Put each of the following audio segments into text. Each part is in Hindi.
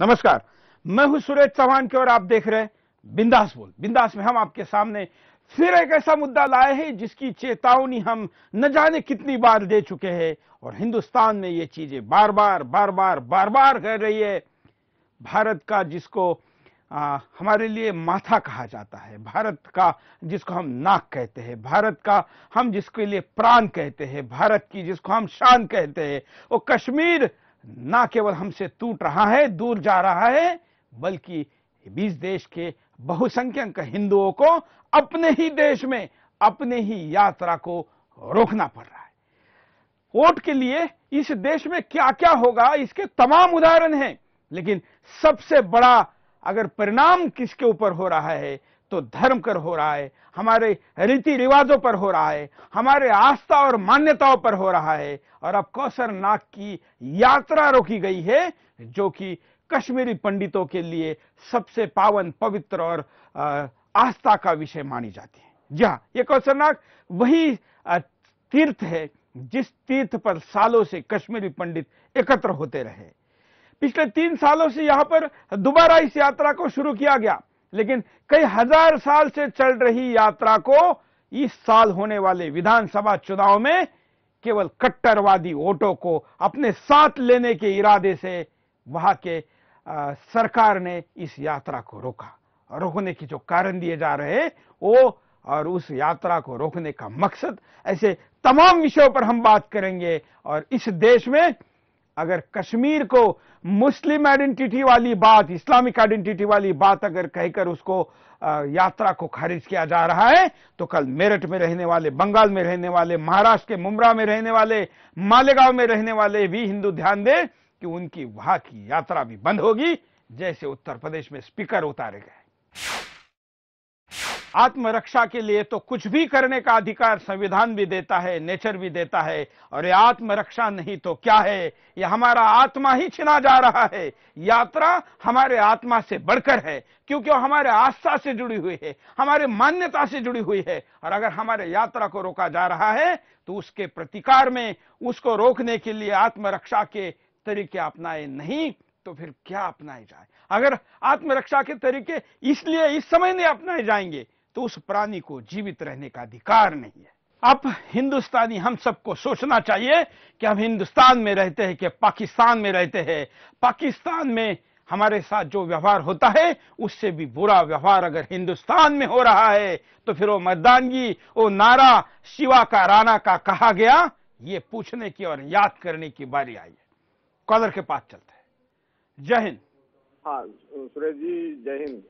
नमस्कार मैं हूं सुरेश चौहान की और आप देख रहे हैं बिंदास बोल बिंदास में हम आपके सामने फिर एक ऐसा मुद्दा लाए हैं जिसकी चेतावनी हम न जाने कितनी बार दे चुके हैं और हिंदुस्तान में ये चीजें बार बार बार बार बार बार कर रही है भारत का जिसको आ, हमारे लिए माथा कहा जाता है भारत का जिसको हम नाक कहते हैं भारत का हम जिसके लिए प्राण कहते हैं भारत की जिसको हम शान कहते हैं वो कश्मीर ना केवल हमसे टूट रहा है दूर जा रहा है बल्कि बीस देश के बहुसंख्यक हिंदुओं को अपने ही देश में अपने ही यात्रा को रोकना पड़ रहा है वोट के लिए इस देश में क्या क्या होगा इसके तमाम उदाहरण हैं लेकिन सबसे बड़ा अगर परिणाम किसके ऊपर हो रहा है तो धर्म कर हो रहा है हमारे रीति रिवाजों पर हो रहा है हमारे आस्था और मान्यताओं पर हो रहा है और अब कौशर नाग की यात्रा रोकी गई है जो कि कश्मीरी पंडितों के लिए सबसे पावन पवित्र और आस्था का विषय मानी जाती है जी हाँ ये कौशर नाग वही तीर्थ है जिस तीर्थ पर सालों से कश्मीरी पंडित एकत्र होते रहे पिछले तीन सालों से यहां पर दोबारा इस यात्रा को शुरू किया गया लेकिन कई हजार साल से चल रही यात्रा को इस साल होने वाले विधानसभा चुनाव में केवल कट्टरवादी वोटों को अपने साथ लेने के इरादे से वहां के आ, सरकार ने इस यात्रा को रोका और रोकने के जो कारण दिए जा रहे वो और उस यात्रा को रोकने का मकसद ऐसे तमाम विषयों पर हम बात करेंगे और इस देश में अगर कश्मीर को मुस्लिम आइडेंटिटी वाली बात इस्लामिक आइडेंटिटी वाली बात अगर कहकर उसको यात्रा को खारिज किया जा रहा है तो कल मेरठ में रहने वाले बंगाल में रहने वाले महाराष्ट्र के मुमरा में रहने वाले मालेगांव में रहने वाले भी हिंदू ध्यान दें कि उनकी वहां की यात्रा भी बंद होगी जैसे उत्तर प्रदेश में स्पीकर उतारे गए आत्मरक्षा के लिए तो कुछ भी करने का अधिकार संविधान भी देता है नेचर भी देता है और ये आत्मरक्षा नहीं तो क्या है ये हमारा आत्मा ही छिना जा रहा है यात्रा हमारे आत्मा से बढ़कर है क्योंकि वो हमारे आस्था से जुड़ी हुई है हमारे मान्यता से जुड़ी हुई है और अगर हमारे यात्रा को रोका जा रहा है तो उसके प्रतिकार में उसको रोकने के लिए आत्मरक्षा के तरीके अपनाए नहीं तो फिर क्या अपनाए जाए अगर आत्मरक्षा के तरीके इसलिए इस समय नहीं अपनाए जाएंगे तो उस प्राणी को जीवित रहने का अधिकार नहीं है अब हिंदुस्तानी हम सबको सोचना चाहिए कि हम हिंदुस्तान में रहते हैं कि पाकिस्तान में रहते हैं पाकिस्तान में हमारे साथ जो व्यवहार होता है उससे भी बुरा व्यवहार अगर हिंदुस्तान में हो रहा है तो फिर वो मैदानगी वो नारा शिवा का राणा का कहा गया ये पूछने की और याद करने की बारी आई है कॉलर के पास चलते हैं जय हिंद हाँ सुरेश जी जय हिंद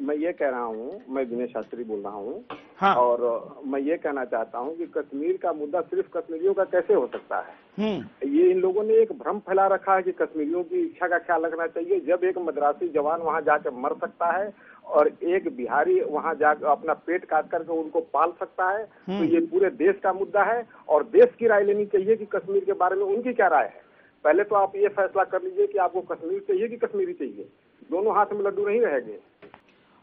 मैं ये कह रहा हूँ मैं विनय शास्त्री बोल रहा हूँ हाँ। और मैं ये कहना चाहता हूँ कि कश्मीर का मुद्दा सिर्फ कश्मीरियों का कैसे हो सकता है हम्म। ये इन लोगों ने एक भ्रम फैला रखा है कि कश्मीरियों की इच्छा का ख्याल रखना चाहिए जब एक मद्रासी जवान वहाँ जाकर मर सकता है और एक बिहारी वहाँ जा अपना पेट काट करके उनको पाल सकता है हम्म। तो ये पूरे देश का मुद्दा है और देश की राय लेनी चाहिए कि कश्मीर के बारे में उनकी क्या राय है पहले तो आप ये फैसला कर लीजिए कि आपको कश्मीर चाहिए कि कश्मीरी चाहिए दोनों हाथ में लड्डू नहीं रहेंगे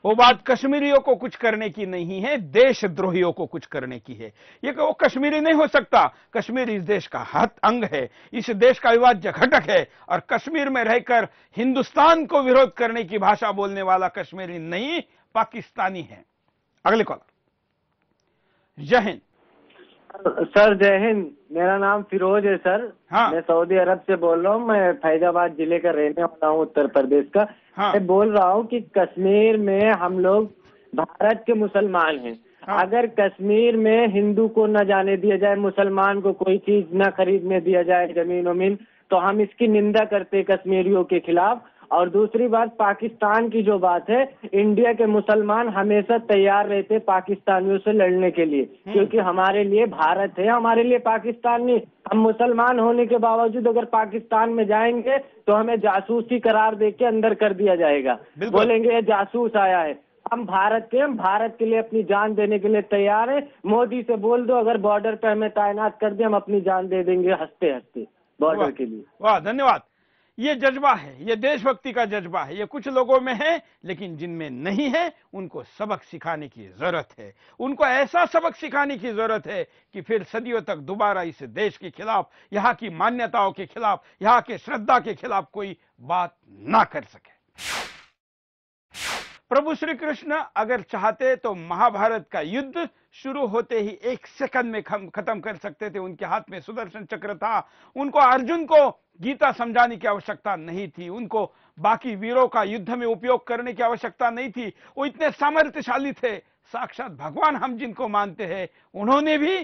वो बात कश्मीरियों को कुछ करने की नहीं है देशद्रोहियों को कुछ करने की है ये वो कश्मीरी नहीं हो सकता कश्मीर इस देश का हत अंग है इस देश का विवाद घटक है और कश्मीर में रहकर हिंदुस्तान को विरोध करने की भाषा बोलने वाला कश्मीरी नहीं पाकिस्तानी है अगले कॉलर जय हिंद सर जय हिंद मेरा नाम फिरोज है सर हाँ। मैं सऊदी अरब से बोल रहा हूँ मैं फैजाबाद जिले का रहने वाला हूँ उत्तर प्रदेश का हाँ। मैं बोल रहा हूँ कि कश्मीर में हम लोग भारत के मुसलमान हैं हाँ। अगर कश्मीर में हिंदू को न जाने दिया जाए मुसलमान को कोई चीज न खरीदने दिया जाए जमीन वमीन तो हम इसकी निंदा करते कश्मीरियों के खिलाफ और दूसरी बात पाकिस्तान की जो बात है इंडिया के मुसलमान हमेशा तैयार रहते पाकिस्तानियों से लड़ने के लिए हम्म। क्योंकि हमारे लिए भारत है हमारे लिए पाकिस्तान नहीं हम मुसलमान होने के बावजूद अगर पाकिस्तान में जाएंगे तो हमें जासूसी करार दे के अंदर कर दिया जाएगा बोलेंगे ये जासूस आया है हम भारत के हम भारत के लिए अपनी जान देने के लिए तैयार है मोदी से बोल दो अगर बॉर्डर पे हमें तैनात कर दे हम अपनी जान दे देंगे हंसते हंसते बॉर्डर के लिए वाह धन्यवाद ये जज्बा है ये देशभक्ति का जज्बा है ये कुछ लोगों में है लेकिन जिनमें नहीं है उनको सबक सिखाने की जरूरत है उनको ऐसा सबक सिखाने की जरूरत है कि फिर सदियों तक दोबारा इस देश के खिलाफ यहाँ की मान्यताओं के खिलाफ यहाँ के श्रद्धा के खिलाफ कोई बात ना कर सके प्रभु श्री कृष्ण अगर चाहते तो महाभारत का युद्ध शुरू होते ही एक सेकंड में खत्म कर सकते थे उनके हाथ में सुदर्शन चक्र था उनको अर्जुन को गीता समझाने की आवश्यकता नहीं थी उनको बाकी वीरों का युद्ध में उपयोग करने की आवश्यकता नहीं थी वो इतने सामर्थ्यशाली थे साक्षात भगवान हम जिनको मानते हैं उन्होंने भी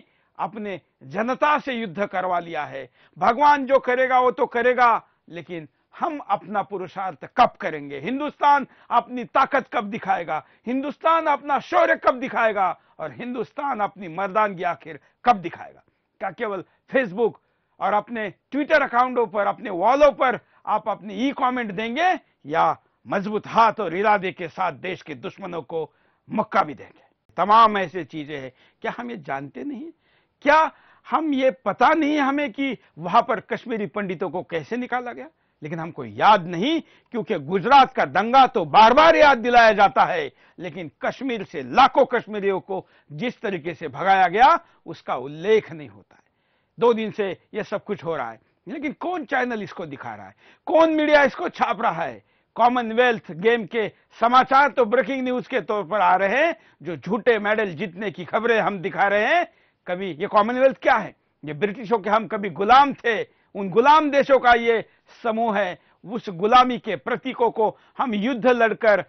अपने जनता से युद्ध करवा लिया है भगवान जो करेगा वो तो करेगा लेकिन हम अपना पुरुषार्थ कब करेंगे हिंदुस्तान अपनी ताकत कब दिखाएगा हिंदुस्तान अपना शौर्य कब दिखाएगा और हिंदुस्तान अपनी मर्दानगी आखिर कब दिखाएगा क्या केवल फेसबुक और अपने ट्विटर अकाउंटों पर अपने वॉलों पर आप अपनी ई कमेंट देंगे या मजबूत हाथ और इरादे के साथ देश के दुश्मनों को मक्का भी देंगे तमाम ऐसे चीजें हैं क्या हम ये जानते नहीं क्या हम ये पता नहीं हमें कि वहां पर कश्मीरी पंडितों को कैसे निकाला गया लेकिन हमको याद नहीं क्योंकि गुजरात का दंगा तो बार बार याद दिलाया जाता है लेकिन कश्मीर से लाखों कश्मीरियों को जिस तरीके से भगाया गया उसका उल्लेख नहीं होता है दो दिन से यह सब कुछ हो रहा है लेकिन कौन चैनल इसको दिखा रहा है कौन मीडिया इसको छाप रहा है कॉमनवेल्थ गेम के समाचार तो ब्रेकिंग न्यूज के तौर पर आ रहे हैं जो झूठे मेडल जीतने की खबरें हम दिखा रहे हैं कभी ये कॉमनवेल्थ क्या है ये ब्रिटिशों के हम कभी गुलाम थे उन गुलाम देशों का ये समूह है उस गुलामी के प्रतीकों को हम युद्ध लड़कर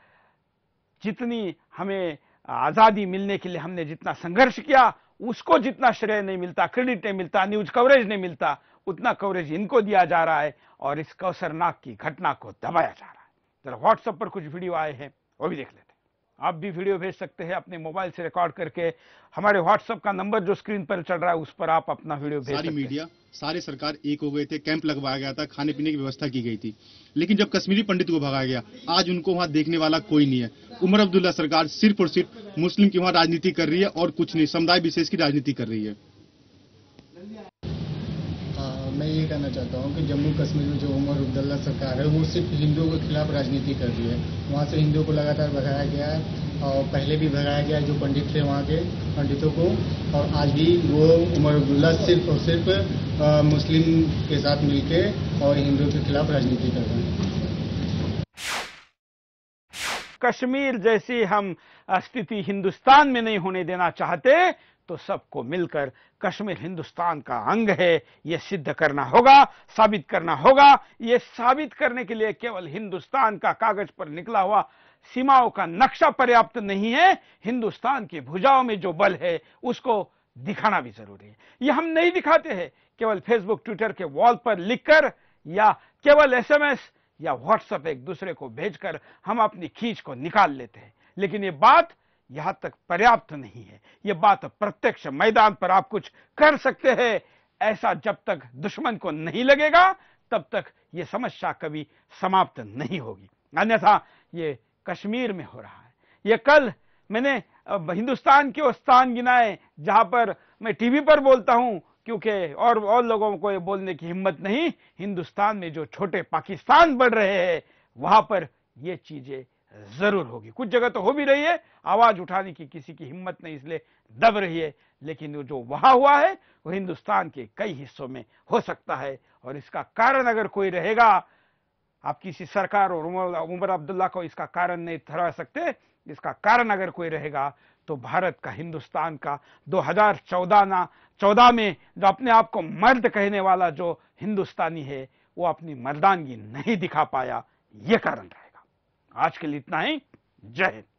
जितनी हमें आज़ादी मिलने के लिए हमने जितना संघर्ष किया उसको जितना श्रेय नहीं मिलता क्रेडिट नहीं मिलता न्यूज कवरेज नहीं मिलता उतना कवरेज इनको दिया जा रहा है और इस कौसरनाक की घटना को दबाया जा रहा है जरा व्हाट्सएप पर कुछ वीडियो आए हैं वो भी देख लेते आप भी वीडियो भेज सकते हैं अपने मोबाइल से रिकॉर्ड करके हमारे व्हाट्सएप का नंबर जो स्क्रीन पर चल रहा है उस पर आप अपना वीडियो भेज सारी मीडिया सारे सरकार एक हो गए थे कैंप लगवाया गया था खाने पीने की व्यवस्था की गई थी लेकिन जब कश्मीरी पंडित को भगाया गया आज उनको वहाँ देखने वाला कोई नहीं है उमर अब्दुल्ला सरकार सिर्फ और सिर्फ मुस्लिम की वहाँ राजनीति कर रही है और कुछ नहीं समुदाय विशेष की राजनीति कर रही है यही कहना चाहता हूँ कि जम्मू कश्मीर में जो उमर अब्दुल्ला सरकार है वो सिर्फ हिंदुओं के खिलाफ राजनीति कर रही है वहाँ से हिंदुओं को लगातार भगाया गया है और पहले भी भगाया गया जो पंडित थे वहाँ के पंडितों को और आज भी वो उमर अब्दुल्ला सिर्फ और सिर्फ मुस्लिम के साथ मिलकर और हिंदुओं के खिलाफ राजनीति कर रहे हैं कश्मीर जैसी हम स्थिति हिंदुस्तान में नहीं होने देना चाहते तो सबको मिलकर कश्मीर हिंदुस्तान का अंग है यह सिद्ध करना होगा साबित करना होगा यह साबित करने के लिए केवल हिंदुस्तान का कागज पर निकला हुआ सीमाओं का नक्शा पर्याप्त नहीं है हिंदुस्तान की भुजाओं में जो बल है उसको दिखाना भी जरूरी है यह हम नहीं दिखाते हैं केवल फेसबुक ट्विटर के वॉल पर लिखकर या केवल एसएमएस या व्हाट्सएप एक दूसरे को भेजकर हम अपनी खींच को निकाल लेते हैं लेकिन ये बात यहां तक पर्याप्त नहीं है यह बात प्रत्यक्ष मैदान पर आप कुछ कर सकते हैं ऐसा जब तक दुश्मन को नहीं लगेगा तब तक ये समस्या कभी समाप्त नहीं होगी अन्यथा ये कश्मीर में हो रहा है ये कल मैंने हिंदुस्तान के वो स्थान गिनाए जहां पर मैं टीवी पर बोलता हूं क्योंकि और और लोगों को ये बोलने की हिम्मत नहीं हिंदुस्तान में जो छोटे पाकिस्तान बढ़ रहे हैं वहां पर ये चीजें जरूर होगी कुछ जगह तो हो भी रही है आवाज उठाने की किसी की हिम्मत नहीं इसलिए दब रही है लेकिन जो वहां हुआ है वो हिंदुस्तान के कई हिस्सों में हो सकता है और इसका कारण अगर कोई रहेगा आप किसी सरकार और उमर अब्दुल्ला को इसका कारण नहीं ठहरा सकते इसका कारण अगर कोई रहेगा तो भारत का हिंदुस्तान का 2014 ना चौदह में जो अपने आप को मर्द कहने वाला जो हिंदुस्तानी है वो अपनी मर्दानगी नहीं दिखा पाया ये कारण रहा आज के लिए इतना ही जय हिंद